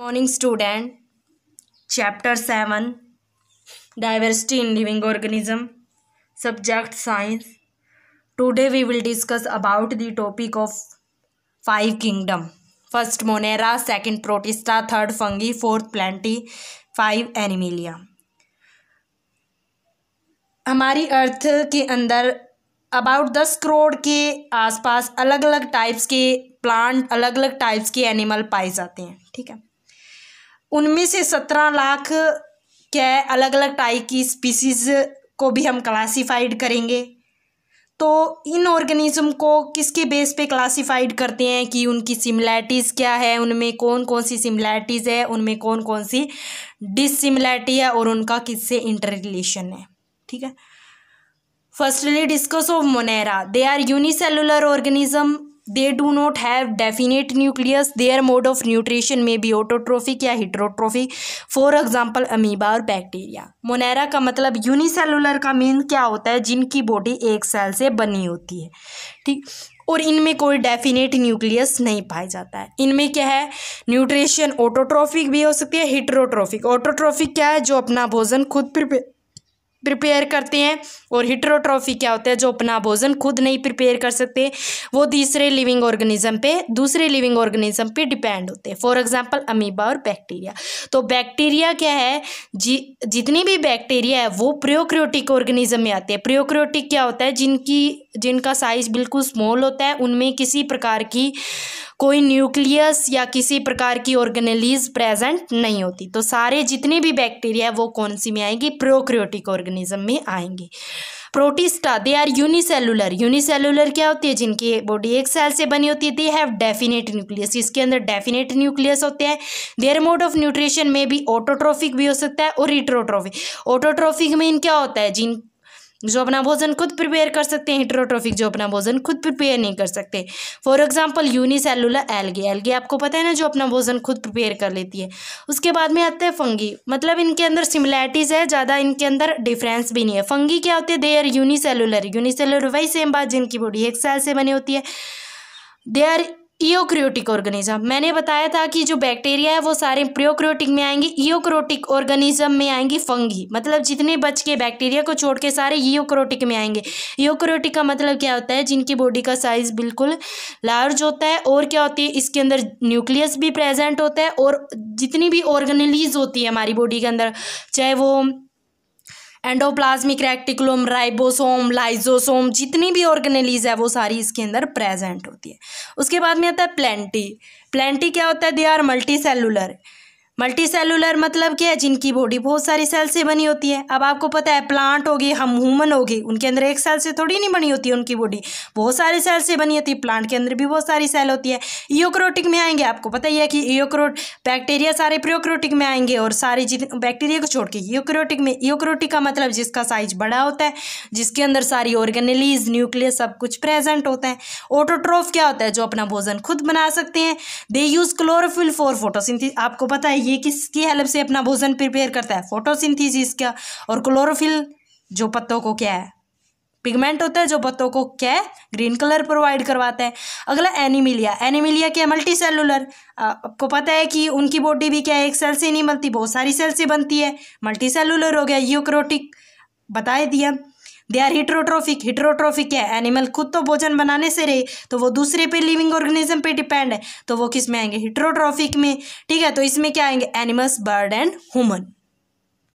morning student chapter seven diversity in living organism subject science today we will discuss about the topic of five kingdom first monera second protista third fungi fourth plantae five animalia हमारी earth के अंदर about दस करोड़ के आसपास अलग अलग types के plant अलग अलग टाइप्स के एनिमल पाए जाते हैं ठीक है उनमें से सत्रह लाख के अलग अलग टाइप की स्पीसीज को भी हम क्लासिफाइड करेंगे तो इन ऑर्गेनिज्म को किसके बेस पे क्लासिफाइड करते हैं कि उनकी सिमिलैरिटीज़ क्या है उनमें कौन कौन सी सिमिलैरिटीज़ है उनमें कौन कौन सी डिसिमिलैरिटी है और उनका किससे इंटर रिलेशन है ठीक है firstly discuss of monera they are unicellular organism they do not have definite nucleus their mode of nutrition में भी ऑटोट्रोफिक या हिट्रोट्रोफिक फॉर एग्जाम्पल अमीबा और बैक्टीरिया मोनेरा का मतलब यूनिसेलुलर का मीन क्या होता है जिनकी बॉडी एक सेल से बनी होती है ठीक और इनमें कोई डेफिनेट न्यूक्लियस नहीं पाया जाता है इनमें क्या है न्यूट्रिशन ऑटोट्रोफिक भी हो सकती है हिट्रोट्रोफिक ऑटोट्रोफिक क्या है जो अपना भोजन खुद प्रिपेयर प्रिपेयर करते हैं और हिटरोट्रॉफी क्या होता है जो अपना भोजन खुद नहीं प्रिपेयर कर सकते वो तीसरे लिविंग ऑर्गेनिज्म पे दूसरे लिविंग ऑर्गेनिज्म पे डिपेंड होते हैं फॉर एग्जांपल अमीबा और बैक्टीरिया तो बैक्टीरिया क्या है जी जितनी भी बैक्टीरिया है वो प्रियोक्रियोटिक ऑर्गेनिज्म में आते हैं प्रियोक्रियोटिक क्या होता है जिनकी जिनका साइज बिल्कुल स्मॉल होता है उनमें किसी प्रकार की कोई न्यूक्लियस या किसी प्रकार की ऑर्गेनलीज प्रेजेंट नहीं होती तो सारे जितने भी बैक्टीरिया है वो कौन सी में आएंगी प्रोक्रियोटिक ऑर्गेनिज्म में आएंगे protista they are unicellular unicellular क्या होती है जिनकी बॉडी एक सेल से बनी होती है दे हैव डेफिनेट न्यूक्लियस इसके अंदर डेफिनेट न्यूक्लियस होते हैं देयर मोड ऑफ न्यूट्रिशन में भी ऑटोट्रॉफिक भी हो सकता है और रिट्रोट्रोफिक ऑटोट्रॉफिक में इन क्या होता है जिन जो अपना भोजन खुद प्रिपेयर कर सकते हैं हिट्रोट्रोफिक जो अपना भोजन खुद प्रिपेयर नहीं कर सकते for example unicellular algae algae आपको पता है ना जो अपना भोजन खुद प्रिपेयर कर लेती है उसके बाद में आते हैं फंगी मतलब इनके अंदर सिमिलैरिटीज़ है ज़्यादा इनके अंदर डिफरेंस भी नहीं है फंगी क्या होते हैं दे आर यूनिसेलुलर यूनिसेलुलर वही सेम बात जिनकी बॉडी एक सेल से बनी होती है दे आर ईओक्रियोटिक ऑर्गेनिज्म मैंने बताया था कि जो बैक्टीरिया है वो सारे प्रियोक्रियोटिक में आएंगे ईओक्रोटिक ऑर्गेनिज्म में आएंगी फंगी मतलब जितने बच के बैक्टीरिया को छोड़ के सारे ईओक्रोटिक में आएंगे ईओक्रोटिक का मतलब क्या होता है जिनकी बॉडी का साइज बिल्कुल लार्ज होता है और क्या होती है इसके अंदर न्यूक्लियस भी प्रेजेंट होता है और जितनी भी ऑर्गेनलीज होती है हमारी बॉडी के अंदर चाहे वो एंडोप्लाज्मिक रेक्टिकुलम राइबोसोम लाइजोसोम जितनी भी ऑर्गेनेलीज है वो सारी इसके अंदर प्रेजेंट होती है उसके बाद में आता है प्लेंटी प्लेंटी क्या होता है they are multicellular multicellular मतलब क्या है जिनकी बॉडी बहुत सारी सेल से बनी होती है अब आपको पता है प्लांट होगी हम ह्यूमन होगी उनके अंदर एक सेल से थोड़ी नहीं बनी होती है उनकी बॉडी बहुत सारी सेल से बनी होती है प्लांट के अंदर भी बहुत सारी सेल होती है ईयोक्रोटिक में आएंगे आपको पता ही है कि ईयोक्रोट बैक्टीरिया सारे प्रियोक्रोटिक में आएंगे और सारे जितने बैक्टीरिया को छोड़ के ईयोक्रोटिक में ईयोक्रोटिक का मतलब जिसका साइज बड़ा होता है जिसके अंदर सारी ऑर्गेनलीज न्यूक्लियस सब कुछ प्रेजेंट होता है ऑटोट्रोफ क्या होता है जो अपना भोजन खुद बना सकते हैं they use chlorophyll for photosynthesis आपको पता है ये किसकी हेल्प से अपना भोजन प्रिपेयर करता है फोटोसिंथेसिस का और क्लोरोफिल जो पत्तों को क्या है पिगमेंट होता है जो पत्तों को क्या है ग्रीन कलर प्रोवाइड करवाते हैं अगला एनीमिलिया एनीमिलिया क्या है मल्टी सेलुलर आपको पता है कि उनकी बॉडी भी क्या है एक सेल से नहीं बनती बहुत सारी सेल से बनती है मल्टी सेलुलर हो गया यूक्रोटिक बताए दिया दे आर हिट्रोट्रोफिक हिट्रोट्रोफिक है एनिमल खुद तो भोजन बनाने से रहे तो वो दूसरे पे लिविंग ऑर्गेनिज्म पे डिपेंड है तो वो किस में आएंगे हिट्रोट्रोफिक में ठीक है तो इसमें क्या आएंगे एनिमल्स बर्ड एंड ह्यूमन